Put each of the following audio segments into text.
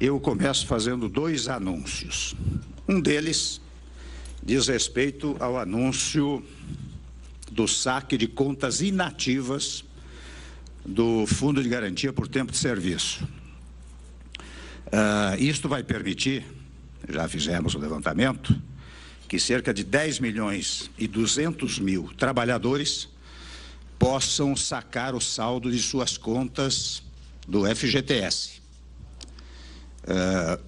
eu começo fazendo dois anúncios. Um deles diz respeito ao anúncio do saque de contas inativas do Fundo de Garantia por Tempo de Serviço. Uh, isto vai permitir, já fizemos o levantamento, que cerca de 10 milhões e 200 mil trabalhadores possam sacar o saldo de suas contas do FGTS. Uh,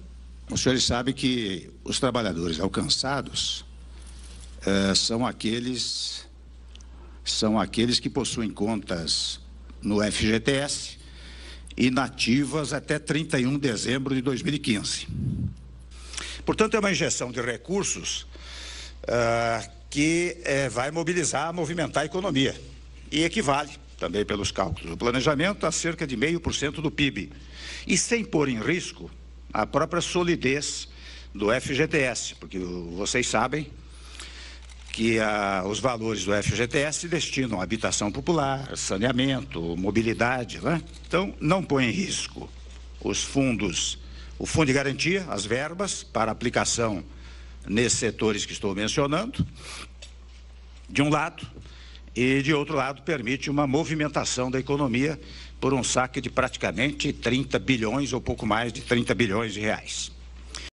os senhores sabem que os trabalhadores alcançados uh, são aqueles são aqueles que possuem contas no FGTS inativas até 31 de dezembro de 2015. Portanto, é uma injeção de recursos uh, que eh, vai mobilizar, movimentar a economia e equivale também pelos cálculos do planejamento, a cerca de meio por cento do PIB. E sem pôr em risco a própria solidez do FGTS, porque vocês sabem que a, os valores do FGTS destinam habitação popular, saneamento, mobilidade, né? Então, não põe em risco os fundos, o fundo de garantia, as verbas para aplicação nesses setores que estou mencionando, de um lado, e, de outro lado, permite uma movimentação da economia por um saque de praticamente 30 bilhões ou pouco mais de 30 bilhões de reais.